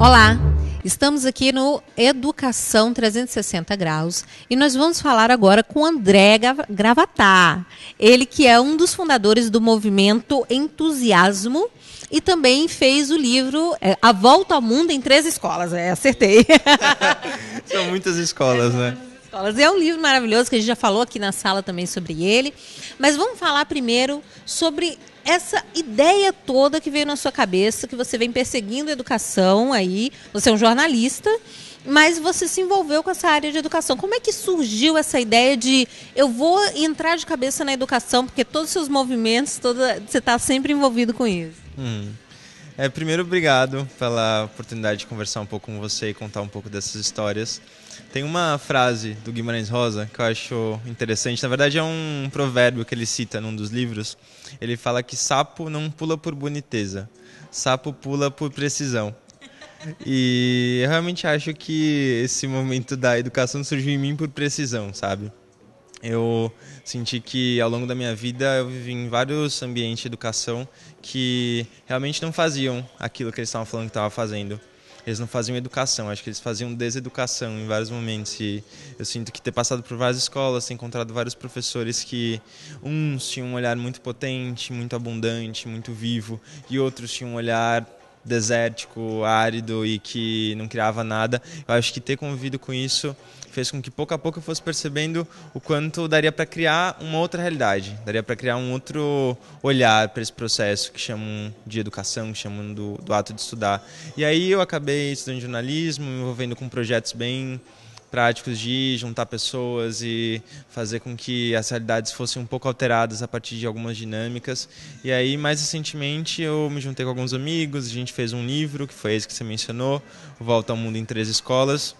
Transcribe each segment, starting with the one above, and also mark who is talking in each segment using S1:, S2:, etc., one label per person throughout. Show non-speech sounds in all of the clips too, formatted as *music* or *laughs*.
S1: Olá, estamos aqui no Educação 360 Graus e nós vamos falar agora com André Gravatar, ele que é um dos fundadores do movimento Entusiasmo e também fez o livro é, A Volta ao Mundo em Três Escolas, é, acertei.
S2: *laughs* São muitas escolas, né?
S1: escolas. É um livro maravilhoso que a gente já falou aqui na sala também sobre ele. Mas vamos falar primeiro sobre essa ideia toda que veio na sua cabeça, que você vem perseguindo a educação aí, você é um jornalista, mas você se envolveu com essa área de educação. Como é que surgiu essa ideia de eu vou entrar de cabeça na educação, porque todos os seus movimentos, toda, você está sempre envolvido com isso? Hum.
S2: É, primeiro, obrigado pela oportunidade de conversar um pouco com você e contar um pouco dessas histórias. Tem uma frase do Guimarães Rosa que eu acho interessante. Na verdade, é um provérbio que ele cita num dos livros. Ele fala que sapo não pula por boniteza, sapo pula por precisão. E eu realmente acho que esse momento da educação surgiu em mim por precisão, sabe? Eu senti que ao longo da minha vida eu vivi em vários ambientes de educação que realmente não faziam aquilo que eles estavam falando que estavam fazendo eles não faziam educação, acho que eles faziam deseducação em vários momentos. E eu sinto que ter passado por várias escolas, ter encontrado vários professores que uns tinham um olhar muito potente, muito abundante, muito vivo, e outros tinham um olhar desértico, árido e que não criava nada. Eu acho que ter convivido com isso fez com que pouco a pouco eu fosse percebendo o quanto daria para criar uma outra realidade, daria para criar um outro olhar para esse processo que chamam de educação, que chamam do, do ato de estudar. E aí eu acabei estudando jornalismo, me envolvendo com projetos bem práticos de juntar pessoas e fazer com que as realidades fossem um pouco alteradas a partir de algumas dinâmicas. E aí, mais recentemente, eu me juntei com alguns amigos, a gente fez um livro, que foi esse que você mencionou, Volta ao Mundo em Três Escolas,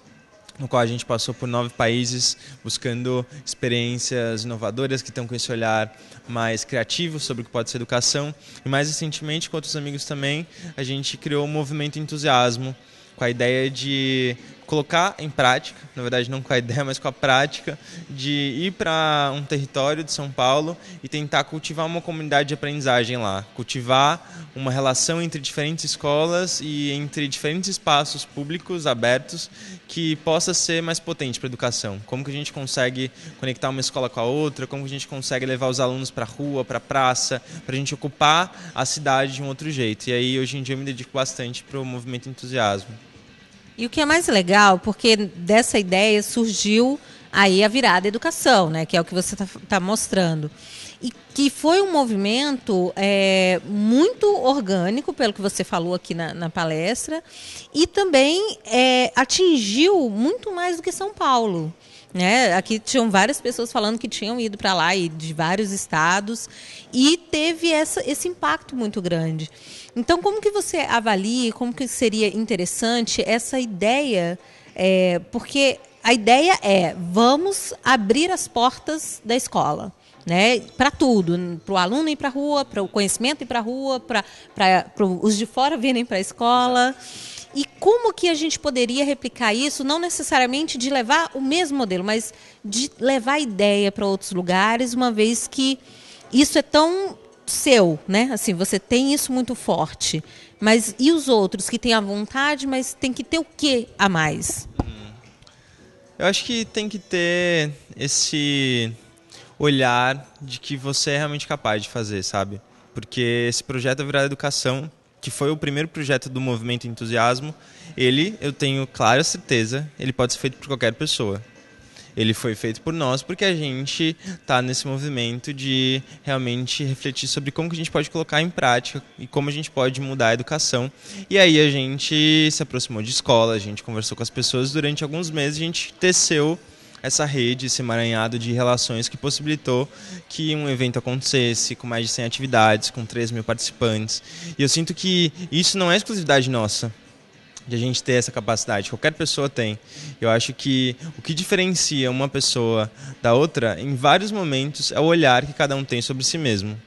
S2: no qual a gente passou por nove países buscando experiências inovadoras que estão com esse olhar mais criativo sobre o que pode ser educação. E mais recentemente, com outros amigos também, a gente criou o um movimento Entusiasmo, com a ideia de colocar em prática, na verdade não com a ideia, mas com a prática, de ir para um território de São Paulo e tentar cultivar uma comunidade de aprendizagem lá, cultivar uma relação entre diferentes escolas e entre diferentes espaços públicos abertos que possa ser mais potente para a educação. Como que a gente consegue conectar uma escola com a outra, como que a gente consegue levar os alunos para a rua, para a praça, para a gente ocupar a cidade de um outro jeito. E aí hoje em dia eu me dedico bastante para o movimento entusiasmo.
S1: E o que é mais legal, porque dessa ideia surgiu aí a virada educação, né? Que é o que você está tá mostrando. E que foi um movimento é, muito orgânico, pelo que você falou aqui na, na palestra, e também é, atingiu muito mais do que São Paulo. Né? Aqui tinham várias pessoas falando que tinham ido para lá e de vários estados e teve essa, esse impacto muito grande. Então, como que você avalia, como que seria interessante essa ideia? É, porque a ideia é vamos abrir as portas da escola. Né, para tudo, para o aluno ir para a rua, para o conhecimento ir para a rua, para os de fora virem para a escola. Exato. E como que a gente poderia replicar isso, não necessariamente de levar o mesmo modelo, mas de levar a ideia para outros lugares, uma vez que isso é tão seu, né? Assim, você tem isso muito forte. Mas e os outros que têm a vontade, mas tem que ter o que a mais?
S2: Eu acho que tem que ter esse olhar de que você é realmente capaz de fazer, sabe? Porque esse projeto é virar educação que foi o primeiro projeto do movimento Entusiasmo, ele, eu tenho clara certeza, ele pode ser feito por qualquer pessoa. Ele foi feito por nós porque a gente está nesse movimento de realmente refletir sobre como que a gente pode colocar em prática e como a gente pode mudar a educação. E aí a gente se aproximou de escola, a gente conversou com as pessoas durante alguns meses, a gente teceu essa rede, esse emaranhado de relações que possibilitou que um evento acontecesse com mais de 100 atividades, com 3 mil participantes. E eu sinto que isso não é exclusividade nossa, de a gente ter essa capacidade. Qualquer pessoa tem. Eu acho que o que diferencia uma pessoa da outra, em vários momentos, é o olhar que cada um tem sobre si mesmo.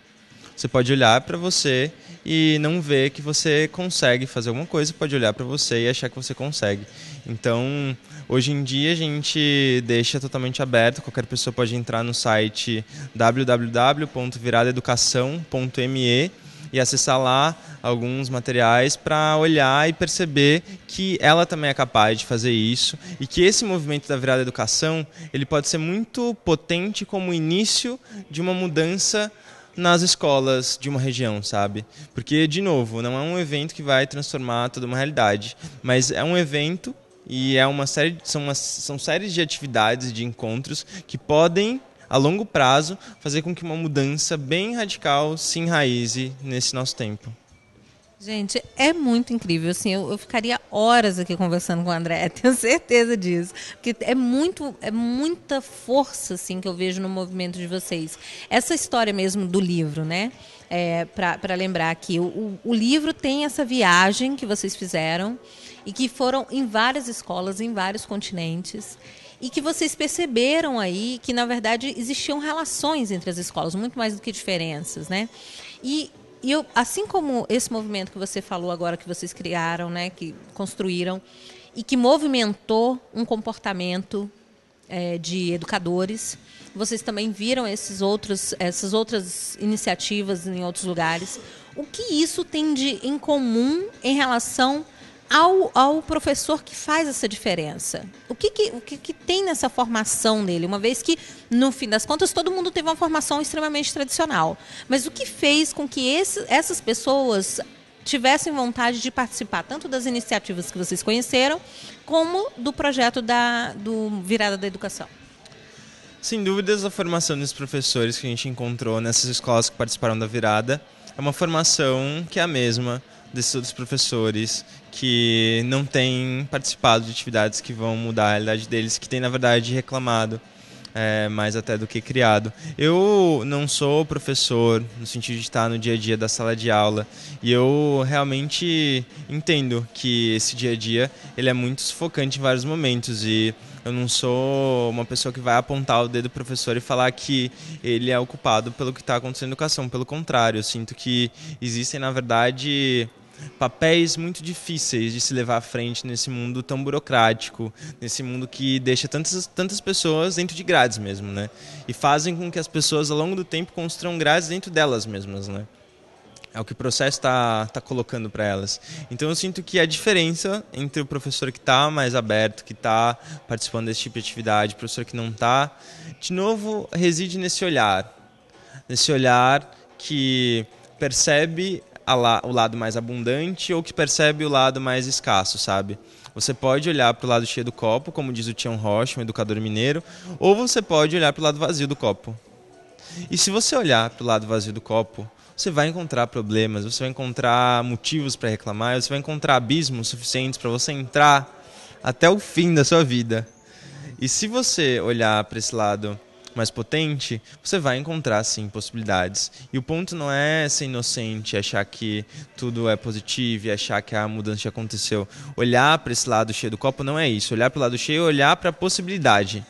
S2: Você pode olhar para você e não ver que você consegue fazer alguma coisa, pode olhar para você e achar que você consegue. Então, hoje em dia a gente deixa totalmente aberto, qualquer pessoa pode entrar no site www.viradaeducação.me e acessar lá alguns materiais para olhar e perceber que ela também é capaz de fazer isso e que esse movimento da virada educação ele pode ser muito potente como início de uma mudança nas escolas de uma região, sabe? Porque, de novo, não é um evento que vai transformar toda uma realidade, mas é um evento e é uma série, são, uma, são séries de atividades, de encontros que podem, a longo prazo, fazer com que uma mudança bem radical se enraize nesse nosso tempo.
S1: Gente, é muito incrível. Assim, eu, eu, ficaria horas aqui conversando com o André, *laughs* tenho certeza disso. Porque é muito, é muita força assim, que eu vejo no movimento de vocês. Essa história mesmo do livro, né? É, Para lembrar aqui, o, o livro tem essa viagem que vocês fizeram e que foram em várias escolas, em vários continentes e que vocês perceberam aí que na verdade existiam relações entre as escolas muito mais do que diferenças, né? E, e eu, assim como esse movimento que você falou agora que vocês criaram, né, que construíram e que movimentou um comportamento é, de educadores, vocês também viram esses outros, essas outras iniciativas em outros lugares. O que isso tem de em comum em relação ao, ao professor que faz essa diferença? O, que, que o que, que, tem nessa formação dele? Uma vez que, no fim das contas, todo mundo teve uma formação extremamente tradicional. Mas o que fez com que esse, essas pessoas tivessem vontade de participar tanto das iniciativas que vocês conheceram, como do projeto da, do Virada da Educação?
S2: Sem dúvidas, a formação dos professores que a gente encontrou nessas escolas que participaram da virada é uma formação que é a mesma desses outros professores que não têm participado de atividades que vão mudar a realidade deles, que têm, na verdade, reclamado é, mais até do que criado. Eu não sou professor no sentido de estar no dia a dia da sala de aula e eu realmente entendo que esse dia a dia ele é muito sufocante em vários momentos e eu não sou uma pessoa que vai apontar o dedo do professor e falar que ele é ocupado pelo que está acontecendo na educação. Pelo contrário, eu sinto que existem, na verdade, papéis muito difíceis de se levar à frente nesse mundo tão burocrático, nesse mundo que deixa tantas, tantas pessoas dentro de grades mesmo, né? E fazem com que as pessoas, ao longo do tempo, construam grades dentro delas mesmas, né? É o que o processo está tá colocando para elas. Então eu sinto que a diferença entre o professor que está mais aberto, que está participando desse tipo de atividade, o professor que não está, de novo, reside nesse olhar. Nesse olhar que percebe la, o lado mais abundante ou que percebe o lado mais escasso, sabe? Você pode olhar para o lado cheio do copo, como diz o Tião Rocha, um educador mineiro, ou você pode olhar para o lado vazio do copo. E se você olhar para o lado vazio do copo, você vai encontrar problemas, você vai encontrar motivos para reclamar, você vai encontrar abismos suficientes para você entrar até o fim da sua vida. E se você olhar para esse lado mais potente, você vai encontrar sim possibilidades. E o ponto não é ser inocente, achar que tudo é positivo e achar que a mudança já aconteceu. Olhar para esse lado cheio do copo não é isso. Olhar para o lado cheio é olhar para a possibilidade.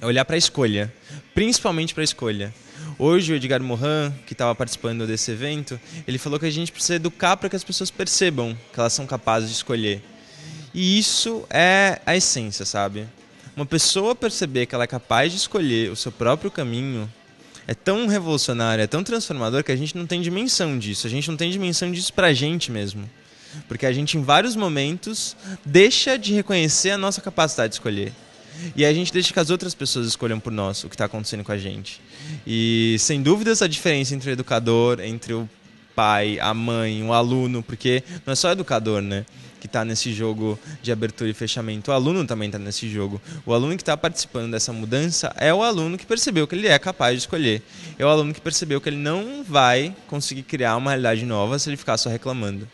S2: É olhar para a escolha, principalmente para a escolha. Hoje o Edgar Morin, que estava participando desse evento, ele falou que a gente precisa educar para que as pessoas percebam que elas são capazes de escolher. E isso é a essência, sabe? Uma pessoa perceber que ela é capaz de escolher o seu próprio caminho é tão revolucionário, é tão transformador que a gente não tem dimensão disso. A gente não tem dimensão disso pra gente mesmo. Porque a gente, em vários momentos, deixa de reconhecer a nossa capacidade de escolher. E a gente deixa que as outras pessoas escolham por nós o que está acontecendo com a gente. E, sem dúvidas, a diferença entre o educador, entre o pai, a mãe, o aluno, porque não é só educador, né? Que está nesse jogo de abertura e fechamento. O aluno também está nesse jogo. O aluno que está participando dessa mudança é o aluno que percebeu que ele é capaz de escolher. É o aluno que percebeu que ele não vai conseguir criar uma realidade nova se ele ficar só reclamando.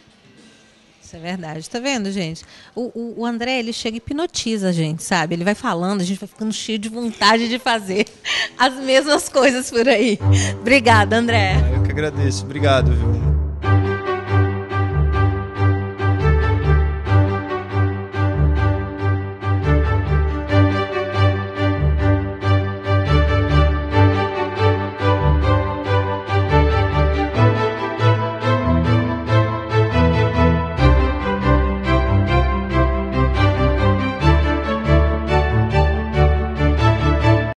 S1: Isso é verdade. Está vendo, gente? O, o, o, André, ele chega e hipnotiza a gente, sabe? Ele vai falando, a gente vai ficando cheio de vontade de fazer *laughs* as mesmas coisas por aí. Obrigada, André
S2: agradeço. Obrigado, viu?